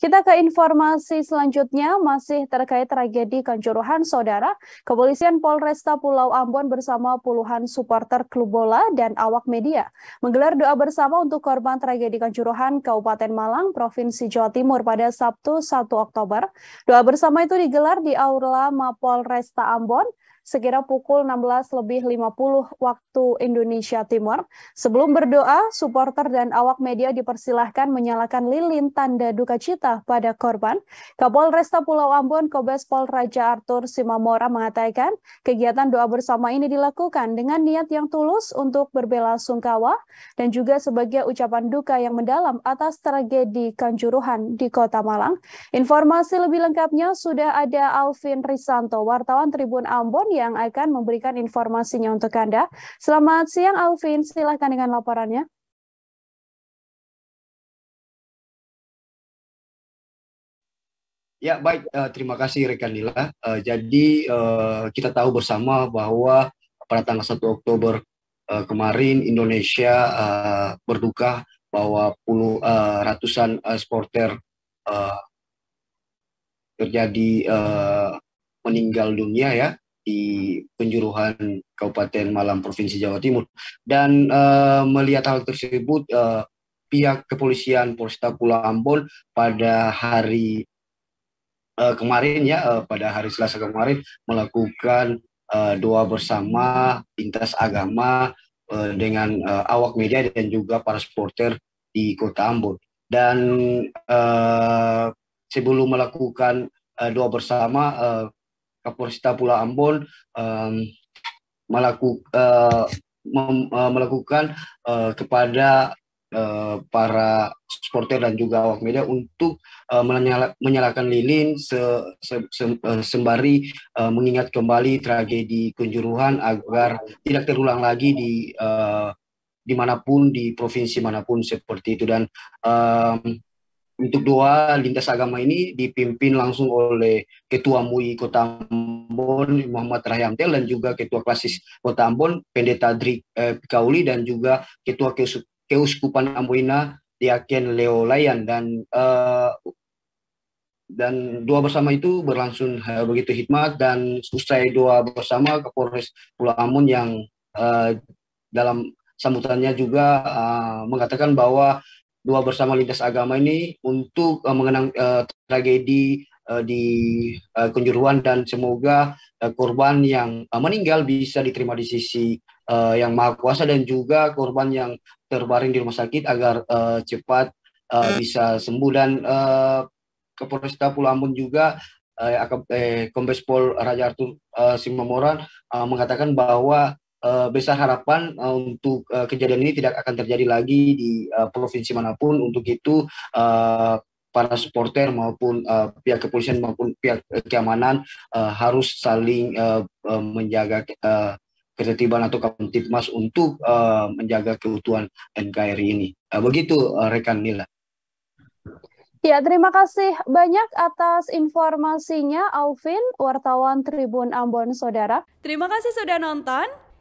Kita ke informasi selanjutnya masih terkait tragedi Kanjuruhan, Saudara. Kepolisian Polresta Pulau Ambon bersama puluhan supporter klub bola dan awak media menggelar doa bersama untuk korban tragedi Kanjuruhan Kabupaten Malang, Provinsi Jawa Timur pada Sabtu 1 Oktober. Doa bersama itu digelar di Aula Mapolresta Ambon sekira pukul 16 lebih 50 waktu Indonesia Timur. Sebelum berdoa, supporter dan awak media dipersilahkan menyalakan lilin tanda duka cita pada korban. Kapolresta Pulau Ambon, Kobes Pol Raja Arthur Simamora mengatakan, kegiatan doa bersama ini dilakukan dengan niat yang tulus untuk berbela sungkawa dan juga sebagai ucapan duka yang mendalam atas tragedi Kanjuruhan di Kota Malang. Informasi lebih lengkapnya sudah ada Alvin Risanto, wartawan Tribun Ambon yang akan memberikan informasinya untuk Anda. Selamat siang Alvin, silahkan dengan laporannya. Ya baik, uh, terima kasih rekan Nila. Uh, jadi uh, kita tahu bersama bahwa pada tanggal 1 Oktober uh, kemarin Indonesia uh, berduka bahwa puluh uh, ratusan uh, sporter uh, terjadi uh, meninggal dunia ya di penjuruhan Kabupaten Malang Provinsi Jawa Timur dan uh, melihat hal tersebut uh, pihak kepolisian Polresta Pulau Ambon pada hari uh, kemarin ya uh, pada hari Selasa kemarin melakukan uh, doa bersama lintas agama uh, dengan uh, awak media dan juga para supporter di Kota Ambon dan uh, sebelum melakukan uh, doa bersama uh, Kapolresta Pulau Ambon um, melaku, uh, mem, uh, melakukan uh, kepada uh, para supporter dan juga awak media untuk uh, menyala, menyalakan lilin se, se, se, uh, sembari uh, mengingat kembali tragedi Kunjuruhan agar tidak terulang lagi di uh, dimanapun di provinsi manapun seperti itu dan um, untuk doa lintas agama ini dipimpin langsung oleh Ketua MUI Kota Ambon Muhammad Rahyamtel dan juga Ketua Klasis Kota Ambon Pendeta Dri eh, Pikauli dan juga Ketua Keuskupan Amboina Diaken Leo Layan dan eh, dan doa bersama itu berlangsung eh, begitu hikmat dan usai doa bersama Kapolres Pulau Amun yang eh, dalam sambutannya juga uh, mengatakan bahwa dua bersama lintas agama ini untuk uh, mengenang uh, tragedi uh, di uh, Kunjuruan dan semoga uh, korban yang uh, meninggal bisa diterima di sisi uh, yang maha kuasa dan juga korban yang terbaring di rumah sakit agar uh, cepat uh, bisa sembuh dan uh, Kapolresta Pulambun juga uh, eh, Kombes Pol Raja Artur uh, Simamoran uh, mengatakan bahwa uh, besar harapan uh, untuk uh, kejadian ini tidak akan terjadi lagi di uh, provinsi manapun. Untuk itu uh, para supporter maupun uh, pihak kepolisian maupun pihak keamanan uh, harus saling uh, uh, menjaga uh, ketertiban atau Kamtipmas untuk uh, menjaga keutuhan NKRI ini. Uh, begitu uh, rekan Nila. Ya, terima kasih banyak atas informasinya Alvin, wartawan Tribun Ambon Saudara. Terima kasih sudah nonton.